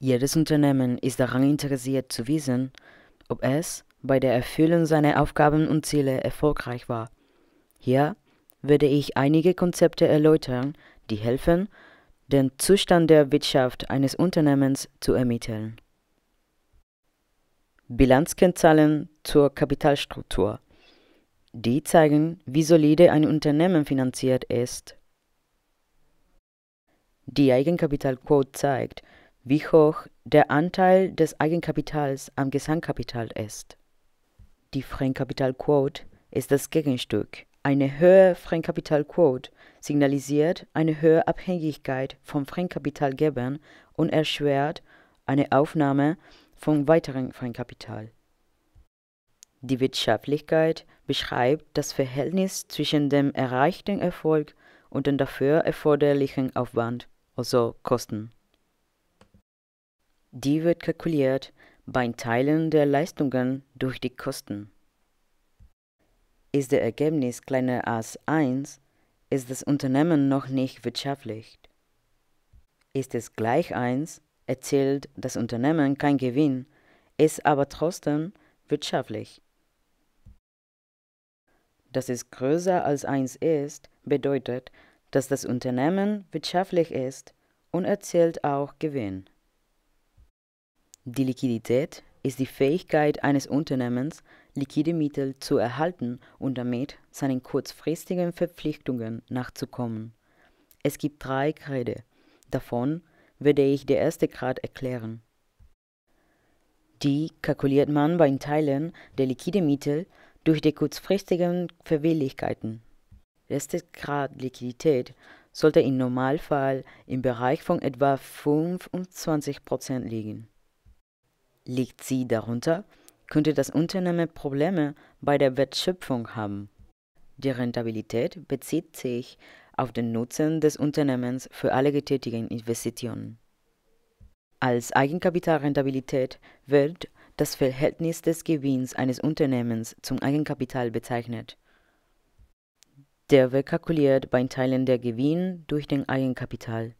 Jedes Unternehmen ist daran interessiert zu wissen, ob es bei der Erfüllung seiner Aufgaben und Ziele erfolgreich war. Hier werde ich einige Konzepte erläutern, die helfen, den Zustand der Wirtschaft eines Unternehmens zu ermitteln. Bilanzkennzahlen zur Kapitalstruktur. Die zeigen, wie solide ein Unternehmen finanziert ist. Die Eigenkapitalquote zeigt, wie hoch der Anteil des Eigenkapitals am Gesamtkapital ist. Die Fremdkapitalquote ist das Gegenstück. Eine höhere Fremdkapitalquote signalisiert eine höhere Abhängigkeit vom Fremdkapitalgebern und erschwert eine Aufnahme von weiteren Fremdkapital. Die Wirtschaftlichkeit beschreibt das Verhältnis zwischen dem erreichten Erfolg und dem dafür erforderlichen Aufwand, also Kosten. Die wird kalkuliert beim Teilen der Leistungen durch die Kosten. Ist das Ergebnis kleiner als 1, ist das Unternehmen noch nicht wirtschaftlich. Ist es gleich 1, erzielt das Unternehmen kein Gewinn, ist aber trotzdem wirtschaftlich. Dass es größer als 1 ist, bedeutet, dass das Unternehmen wirtschaftlich ist und erzielt auch Gewinn. Die Liquidität ist die Fähigkeit eines Unternehmens, liquide Mittel zu erhalten und damit seinen kurzfristigen Verpflichtungen nachzukommen. Es gibt drei Grade. Davon werde ich der erste Grad erklären. Die kalkuliert man beim Teilen der liquide Mittel durch die kurzfristigen Verwilligkeiten. Erster Grad Liquidität sollte im Normalfall im Bereich von etwa 25% liegen. Liegt sie darunter, könnte das Unternehmen Probleme bei der Wertschöpfung haben. Die Rentabilität bezieht sich auf den Nutzen des Unternehmens für alle getätigten Investitionen. Als Eigenkapitalrentabilität wird das Verhältnis des Gewinns eines Unternehmens zum Eigenkapital bezeichnet. Der wird kalkuliert beim Teilen der Gewinn durch den Eigenkapital.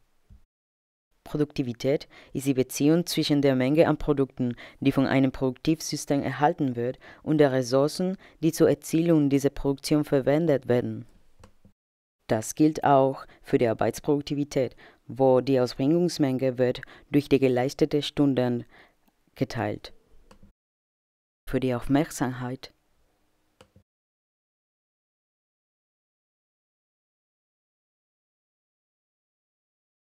Produktivität ist die Beziehung zwischen der Menge an Produkten, die von einem Produktivsystem erhalten wird, und der Ressourcen, die zur Erzielung dieser Produktion verwendet werden. Das gilt auch für die Arbeitsproduktivität, wo die Ausbringungsmenge wird durch die geleistete Stunden geteilt. Für die Aufmerksamkeit